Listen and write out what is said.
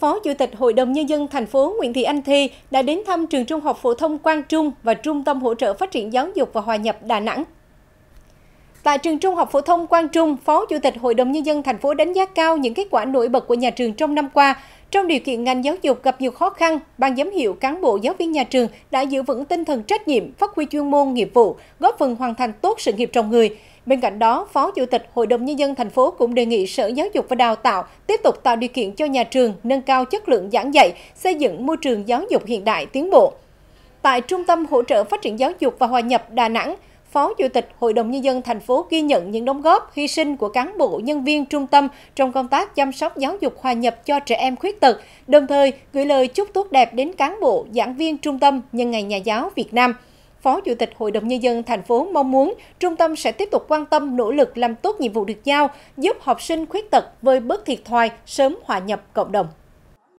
Phó Chủ tịch Hội đồng Nhân dân thành phố Nguyễn Thị Anh Thi đã đến thăm trường trung học phổ thông Quang Trung và Trung tâm Hỗ trợ Phát triển Giáo dục và Hòa nhập Đà Nẵng. Tại trường trung học phổ thông Quang Trung, Phó Chủ tịch Hội đồng Nhân dân thành phố đánh giá cao những kết quả nổi bật của nhà trường trong năm qua, trong điều kiện ngành giáo dục gặp nhiều khó khăn, Ban giám hiệu cán bộ giáo viên nhà trường đã giữ vững tinh thần trách nhiệm, phát huy chuyên môn, nghiệp vụ, góp phần hoàn thành tốt sự nghiệp trong người. Bên cạnh đó, Phó Chủ tịch Hội đồng Nhân dân thành phố cũng đề nghị Sở Giáo dục và Đào tạo tiếp tục tạo điều kiện cho nhà trường nâng cao chất lượng giảng dạy, xây dựng môi trường giáo dục hiện đại tiến bộ. Tại Trung tâm Hỗ trợ Phát triển Giáo dục và Hòa nhập Đà Nẵng, Phó Chủ tịch Hội đồng Nhân dân thành phố ghi nhận những đóng góp, hy sinh của cán bộ, nhân viên trung tâm trong công tác chăm sóc giáo dục hòa nhập cho trẻ em khuyết tật, đồng thời gửi lời chúc tốt đẹp đến cán bộ, giảng viên trung tâm nhân ngày nhà giáo Việt Nam. Phó Chủ tịch Hội đồng Nhân dân thành phố mong muốn trung tâm sẽ tiếp tục quan tâm nỗ lực làm tốt nhiệm vụ được giao, giúp học sinh khuyết tật vơi bớt thiệt thòi, sớm hòa nhập cộng đồng.